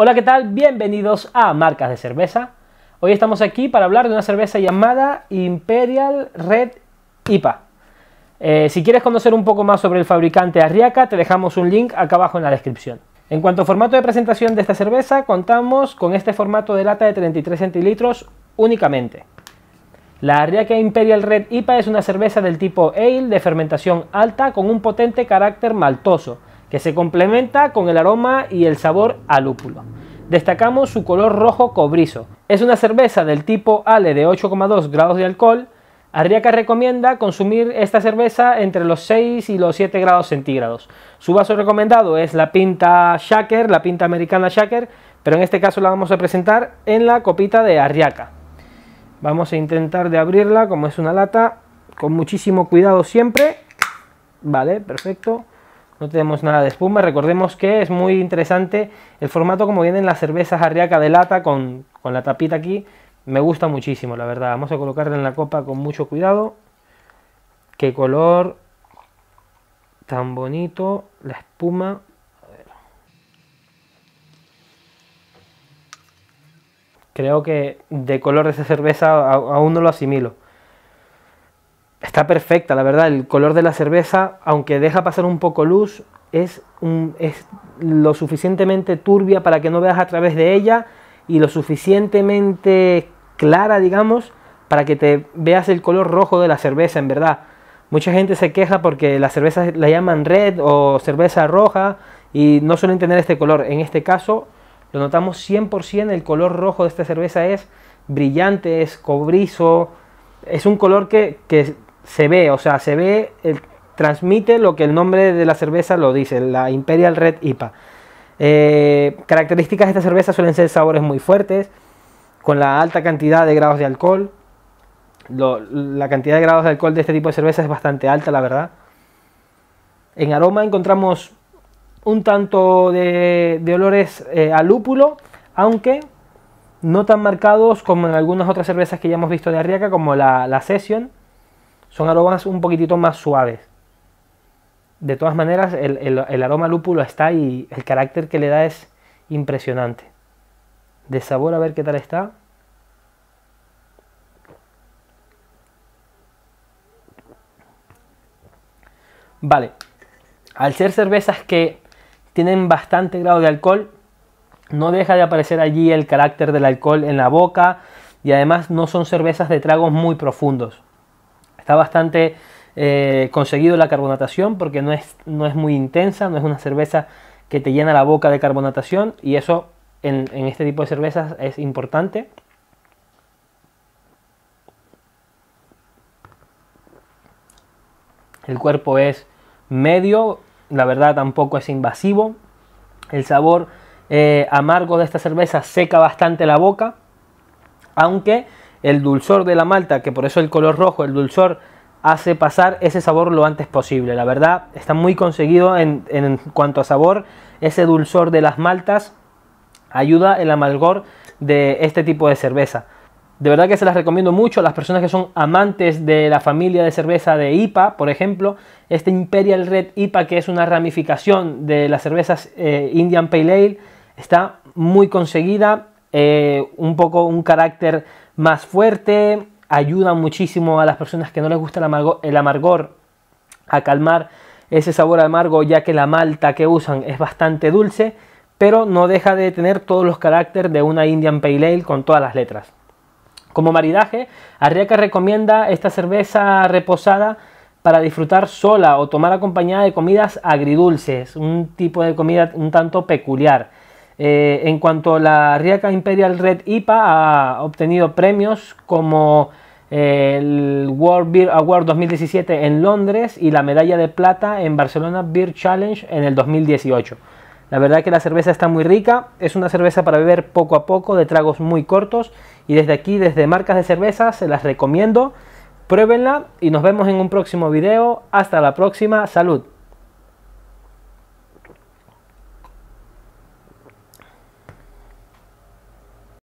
Hola, ¿qué tal? Bienvenidos a Marcas de Cerveza. Hoy estamos aquí para hablar de una cerveza llamada Imperial Red IPA. Eh, si quieres conocer un poco más sobre el fabricante Arriaca, te dejamos un link acá abajo en la descripción. En cuanto a formato de presentación de esta cerveza, contamos con este formato de lata de 33 centilitros únicamente. La Arriaca Imperial Red IPA es una cerveza del tipo Ale de fermentación alta con un potente carácter maltoso que se complementa con el aroma y el sabor a lúpulo. Destacamos su color rojo cobrizo. Es una cerveza del tipo Ale de 8,2 grados de alcohol. Arriaca recomienda consumir esta cerveza entre los 6 y los 7 grados centígrados. Su vaso recomendado es la pinta Shaker, la pinta americana Shaker, pero en este caso la vamos a presentar en la copita de Arriaca. Vamos a intentar de abrirla como es una lata, con muchísimo cuidado siempre. Vale, perfecto no tenemos nada de espuma. Recordemos que es muy interesante el formato como vienen las cervezas arriaca de lata con, con la tapita aquí. Me gusta muchísimo, la verdad. Vamos a colocarla en la copa con mucho cuidado. Qué color tan bonito. La espuma. Creo que de color de esa cerveza aún no lo asimilo está perfecta, la verdad. El color de la cerveza, aunque deja pasar un poco luz, es, un, es lo suficientemente turbia para que no veas a través de ella y lo suficientemente clara, digamos, para que te veas el color rojo de la cerveza, en verdad. Mucha gente se queja porque las cervezas la llaman red o cerveza roja y no suelen tener este color. En este caso, lo notamos 100%, el color rojo de esta cerveza es brillante, es cobrizo, es un color que, que se ve, o sea, se ve, eh, transmite lo que el nombre de la cerveza lo dice, la Imperial Red IPA. Eh, características de esta cerveza suelen ser sabores muy fuertes, con la alta cantidad de grados de alcohol. la cantidad de grados de alcohol de este tipo de cerveza es bastante alta, la verdad. En aroma encontramos un tanto de, olores eh, a lúpulo, aunque no tan marcados como en algunas otras cervezas que ya hemos visto de Arriaca, como la, la Session, son aromas un poquitito más suaves. De todas maneras, el, aroma lúpulo está y el carácter que le da es impresionante. De sabor, a ver qué tal está. Vale, al ser cervezas que tienen bastante grado de alcohol, no deja de aparecer allí el carácter del alcohol en la boca y además no son cervezas de tragos muy profundos. Está bastante eh, conseguido la carbonatación porque no es, no es muy intensa, no es una cerveza que te llena la boca de carbonatación y eso en, este tipo de cervezas es importante. El cuerpo es medio, la verdad tampoco es invasivo. El sabor eh, amargo de esta cerveza seca bastante la boca, aunque el dulzor de la malta, que por eso el color rojo, el dulzor, hace pasar ese sabor lo antes posible. La verdad, está muy conseguido en, cuanto a sabor. Ese dulzor de las maltas ayuda el amalgor de este tipo de cerveza. De verdad que se las recomiendo mucho a las personas que son amantes de la familia de cerveza de IPA, por ejemplo, este Imperial Red IPA que es una ramificación de las cervezas eh, Indian Pale Ale, está muy conseguida, eh, un poco un carácter más fuerte, ayuda muchísimo a las personas que no les gusta el, amargo, el amargor a calmar ese sabor amargo ya que la malta que usan es bastante dulce, pero no deja de tener todos los caracteres de una Indian Pale Ale con todas las letras. Como maridaje, Arriaca recomienda esta cerveza reposada para disfrutar sola o tomar acompañada de comidas agridulces, un tipo de comida un tanto peculiar. Eh, en cuanto a la Riaca Imperial Red IPA, ha obtenido premios como eh, el World Beer Award 2017 en Londres y la medalla de plata en Barcelona Beer Challenge en el 2018. La verdad que la cerveza está muy rica, es una cerveza para beber poco a poco, de tragos muy cortos y desde aquí, desde Marcas de Cerveza, se las recomiendo. Pruébenla y nos vemos en un próximo video. Hasta la próxima, salud.